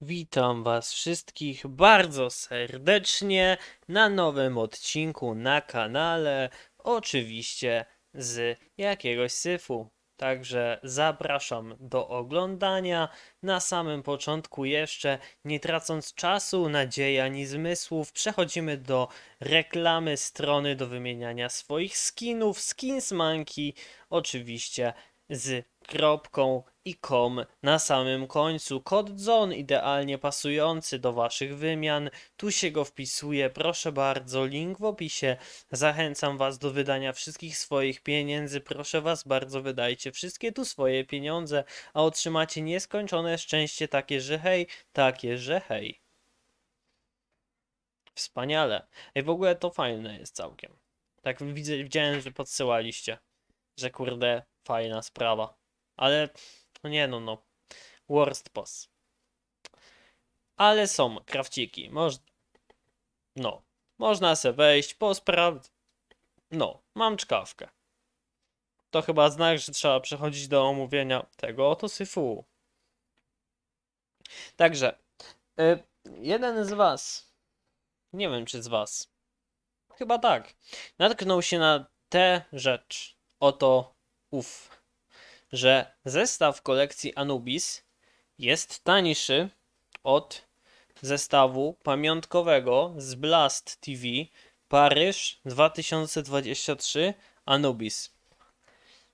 Witam Was wszystkich bardzo serdecznie na nowym odcinku na kanale, oczywiście z jakiegoś syfu. Także zapraszam do oglądania. Na samym początku jeszcze, nie tracąc czasu, nadziei ani zmysłów, przechodzimy do reklamy strony do wymieniania swoich skinów, skins monkey, oczywiście z kropką i kom na samym końcu. Kod Zon idealnie pasujący do Waszych wymian. Tu się go wpisuje, proszę bardzo, link w opisie. Zachęcam Was do wydania wszystkich swoich pieniędzy. Proszę Was bardzo, wydajcie wszystkie tu swoje pieniądze, a otrzymacie nieskończone szczęście takie, że hej, takie, że hej. Wspaniale. Ej, w ogóle to fajne jest całkiem. Tak widziałem, że podsyłaliście, że kurde, fajna sprawa ale no nie no, no. Worst boss. Ale są krawciki, Moż... No, można se wejść, posprawdzić. No, mam czkawkę. To chyba znak, że trzeba przechodzić do omówienia tego oto syfu. Także, y, jeden z was, nie wiem czy z was, chyba tak, natknął się na tę rzecz, oto ów że zestaw kolekcji Anubis jest tańszy od zestawu pamiątkowego z Blast TV Paryż 2023 Anubis.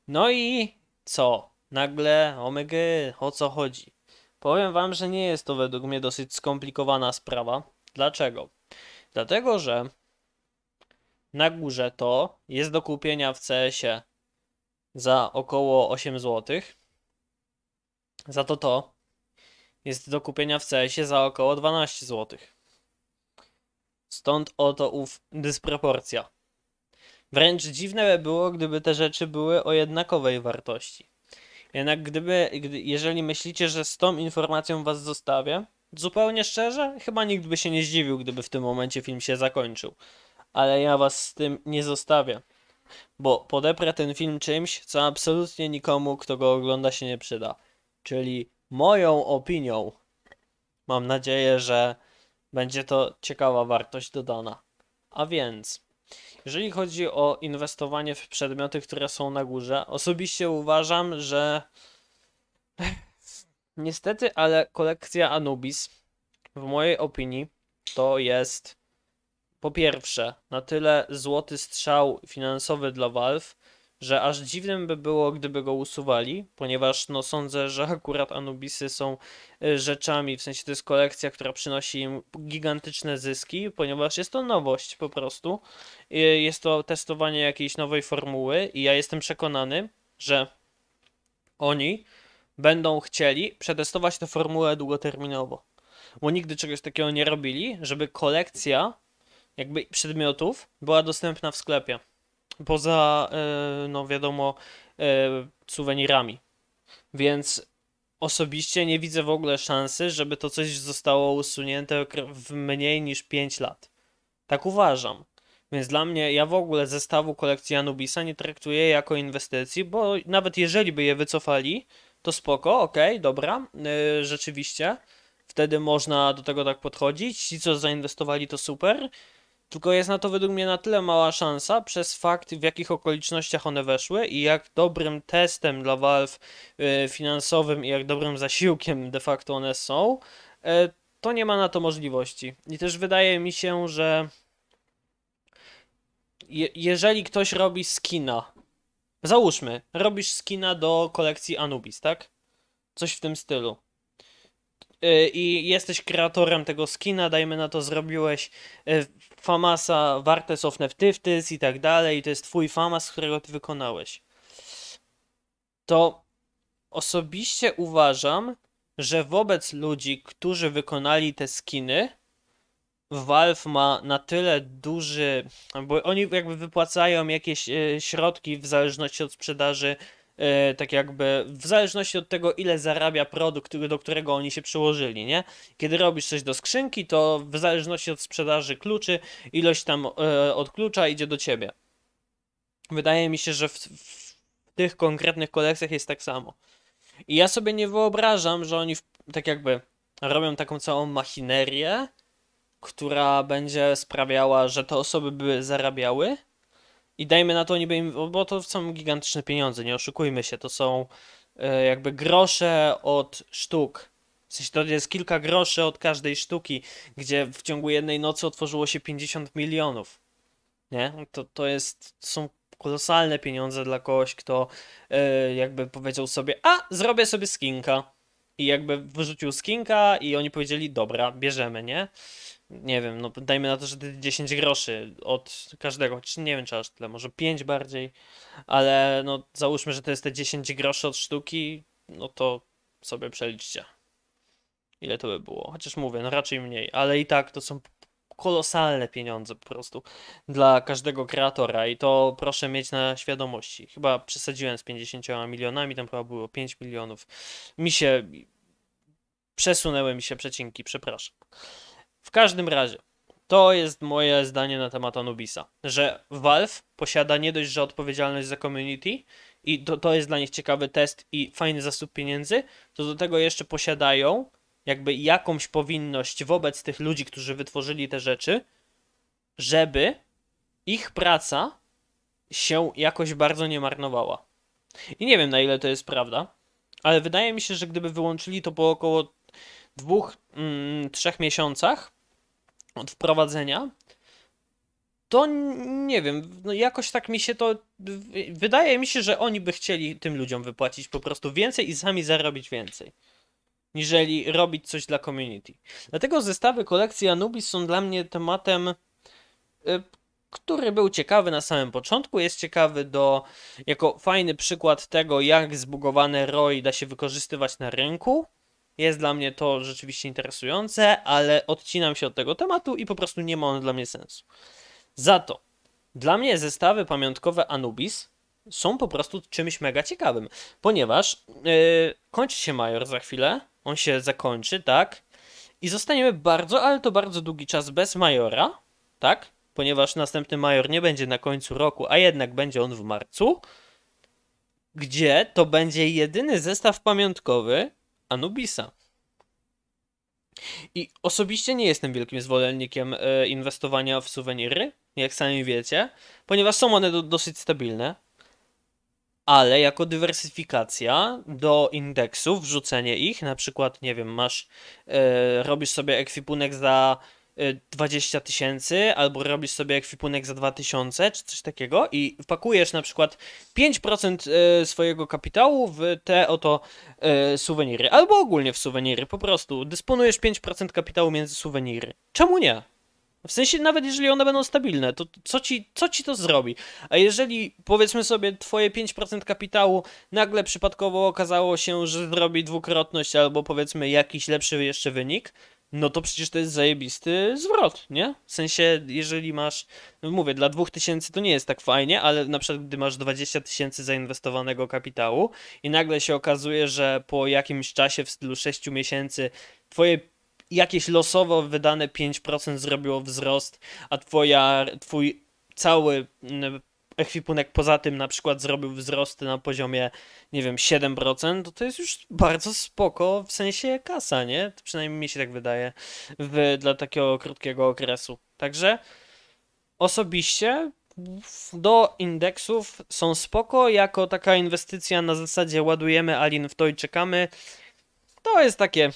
No i co? Nagle, Omega o co chodzi? Powiem wam, że nie jest to według mnie dosyć skomplikowana sprawa. Dlaczego? Dlatego, że na górze to jest do kupienia w CS-ie za około 8 zł. Za to to jest do kupienia w CS-ie za około 12 zł. Stąd oto ów dysproporcja. Wręcz dziwne by było, gdyby te rzeczy były o jednakowej wartości. Jednak gdyby, gdy, jeżeli myślicie, że z tą informacją was zostawię, zupełnie szczerze, chyba nikt by się nie zdziwił, gdyby w tym momencie film się zakończył. Ale ja was z tym nie zostawię bo podeprę ten film czymś, co absolutnie nikomu, kto go ogląda, się nie przyda. Czyli moją opinią. Mam nadzieję, że będzie to ciekawa wartość dodana. A więc, jeżeli chodzi o inwestowanie w przedmioty, które są na górze, osobiście uważam, że niestety, ale kolekcja Anubis, w mojej opinii, to jest po pierwsze, na tyle złoty strzał finansowy dla Valve, że aż dziwnym by było, gdyby go usuwali, ponieważ no sądzę, że akurat Anubisy są y, rzeczami, w sensie to jest kolekcja, która przynosi im gigantyczne zyski, ponieważ jest to nowość po prostu. Y, jest to testowanie jakiejś nowej formuły i ja jestem przekonany, że oni będą chcieli przetestować tę formułę długoterminowo. Bo nigdy czegoś takiego nie robili, żeby kolekcja jakby przedmiotów była dostępna w sklepie. Poza, e, no wiadomo, e, suwenirami. Więc osobiście nie widzę w ogóle szansy, żeby to coś zostało usunięte w mniej niż 5 lat. Tak uważam. Więc dla mnie, ja w ogóle zestawu kolekcji Anubisa nie traktuję jako inwestycji, bo nawet jeżeli by je wycofali, to spoko, okej, okay, dobra, yy, rzeczywiście, wtedy można do tego tak podchodzić. Ci, co zainwestowali, to super. Tylko jest na to według mnie na tyle mała szansa przez fakt, w jakich okolicznościach one weszły i jak dobrym testem dla Valve y, finansowym i jak dobrym zasiłkiem de facto one są, e, to nie ma na to możliwości. I też wydaje mi się, że je jeżeli ktoś robi skina, załóżmy, robisz skina do kolekcji Anubis, tak? Coś w tym stylu. Y, i jesteś kreatorem tego skina, dajmy na to zrobiłeś y, famasa Wartes of Neftyftys i tak dalej, i to jest twój famas, którego ty wykonałeś. To osobiście uważam, że wobec ludzi, którzy wykonali te skiny, Valve ma na tyle duży, bo oni jakby wypłacają jakieś y, środki w zależności od sprzedaży E, tak jakby w zależności od tego, ile zarabia produkt, do którego oni się przyłożyli, nie? Kiedy robisz coś do skrzynki, to w zależności od sprzedaży kluczy, ilość tam e, od klucza idzie do ciebie. Wydaje mi się, że w, w tych konkretnych kolekcjach jest tak samo. I ja sobie nie wyobrażam, że oni w, tak jakby robią taką całą machinerię, która będzie sprawiała, że te osoby by zarabiały, i dajmy na to niby im, bo to są gigantyczne pieniądze, nie oszukujmy się, to są e, jakby grosze od sztuk. W sensie to jest kilka groszy od każdej sztuki, gdzie w ciągu jednej nocy otworzyło się 50 milionów. Nie? To, to jest, to są kolosalne pieniądze dla kogoś, kto e, jakby powiedział sobie, a zrobię sobie skinka. I jakby wyrzucił skinka i oni powiedzieli, dobra, bierzemy, nie? nie wiem, no dajmy na to, że 10 groszy od każdego, chociaż nie wiem czy aż tyle, może 5 bardziej, ale no załóżmy, że to jest te 10 groszy od sztuki, no to sobie przeliczcie. Ile to by było? Chociaż mówię, no raczej mniej, ale i tak to są kolosalne pieniądze po prostu dla każdego kreatora i to proszę mieć na świadomości. Chyba przesadziłem z 50 milionami, tam chyba było 5 milionów. Mi się przesunęły mi się przecinki, przepraszam. W każdym razie, to jest moje zdanie na temat Anubisa, że Valve posiada nie dość, że odpowiedzialność za community i to, to jest dla nich ciekawy test i fajny zasób pieniędzy, to do tego jeszcze posiadają jakby jakąś powinność wobec tych ludzi, którzy wytworzyli te rzeczy, żeby ich praca się jakoś bardzo nie marnowała. I nie wiem na ile to jest prawda, ale wydaje mi się, że gdyby wyłączyli to po około dwóch, mm, trzech miesiącach, od wprowadzenia, to nie wiem, no jakoś tak mi się to. Wydaje mi się, że oni by chcieli tym ludziom wypłacić po prostu więcej i sami zarobić więcej, niżeli robić coś dla community. Dlatego zestawy kolekcji Anubis są dla mnie tematem, y, który był ciekawy na samym początku. Jest ciekawy do, jako fajny przykład tego, jak zbugowane ROI da się wykorzystywać na rynku jest dla mnie to rzeczywiście interesujące, ale odcinam się od tego tematu i po prostu nie ma on dla mnie sensu. Za to, dla mnie zestawy pamiątkowe Anubis są po prostu czymś mega ciekawym, ponieważ yy, kończy się Major za chwilę, on się zakończy, tak? I zostaniemy bardzo, ale to bardzo długi czas bez Majora, tak? Ponieważ następny Major nie będzie na końcu roku, a jednak będzie on w marcu, gdzie to będzie jedyny zestaw pamiątkowy, Anubisa. I osobiście nie jestem wielkim zwolennikiem e, inwestowania w suweniry, jak sami wiecie, ponieważ są one do, dosyć stabilne. Ale jako dywersyfikacja do indeksów, wrzucenie ich, na przykład, nie wiem, masz, yy, robisz sobie ekwipunek za 20 y, tysięcy, albo robisz sobie ekwipunek za 2000 czy coś takiego i wpakujesz na przykład 5% y, swojego kapitału w te oto y, suweniry, albo ogólnie w suweniry, po prostu dysponujesz 5% kapitału między suweniry. Czemu nie? W sensie, nawet jeżeli one będą stabilne, to co ci, co ci to zrobi? A jeżeli, powiedzmy sobie, twoje 5% kapitału nagle przypadkowo okazało się, że zrobi dwukrotność albo powiedzmy jakiś lepszy jeszcze wynik, no to przecież to jest zajebisty zwrot, nie? W sensie, jeżeli masz, no mówię, dla 2000 to nie jest tak fajnie, ale na przykład gdy masz 20 tysięcy zainwestowanego kapitału i nagle się okazuje, że po jakimś czasie w stylu 6 miesięcy twoje jakieś losowo wydane 5% zrobiło wzrost, a twoja, twój cały ekwipunek poza tym na przykład zrobił wzrosty na poziomie, nie wiem, 7%, to to jest już bardzo spoko w sensie kasa, nie? To przynajmniej mi się tak wydaje w, dla takiego krótkiego okresu. Także osobiście do indeksów są spoko, jako taka inwestycja na zasadzie ładujemy Alin w to i czekamy. To jest takie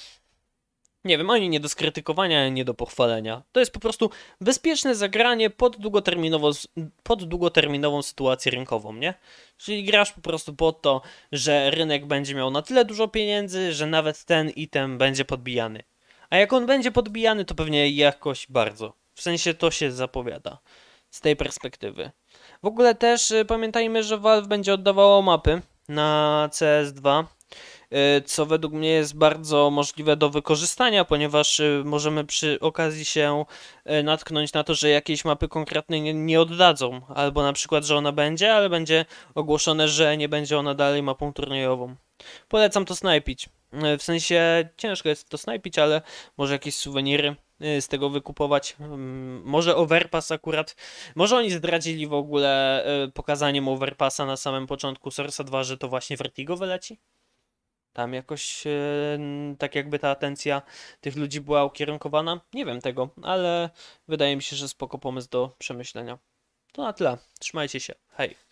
nie wiem, ani nie do skrytykowania, ani nie do pochwalenia. To jest po prostu bezpieczne zagranie pod, długoterminowo, pod długoterminową sytuację rynkową, nie? Czyli grasz po prostu po to, że rynek będzie miał na tyle dużo pieniędzy, że nawet ten item będzie podbijany. A jak on będzie podbijany, to pewnie jakoś bardzo. W sensie to się zapowiada z tej perspektywy. W ogóle też y, pamiętajmy, że Valve będzie oddawało mapy na CS2 E, co według mnie jest bardzo możliwe do wykorzystania, ponieważ e, możemy przy okazji się e, natknąć na to, że jakieś mapy konkretnej nie, nie oddadzą, albo na przykład, że ona będzie, ale będzie ogłoszone, że nie będzie ona dalej mapą turniejową. Polecam to snajpić. W sensie ciężko jest to snajpić, ale może jakieś suweniry z tego wykupować. Mm, może Overpass akurat. Może oni zdradzili w ogóle pokazaniem Overpassa na samym początku Source 2, że to właśnie Vertigo wyleci? Tam jakoś e, tak jakby ta atencja tych ludzi była ukierunkowana. Nie wiem tego, ale wydaje mi się, że spoko pomysł do przemyślenia. To na tyle. Trzymajcie się. Hej.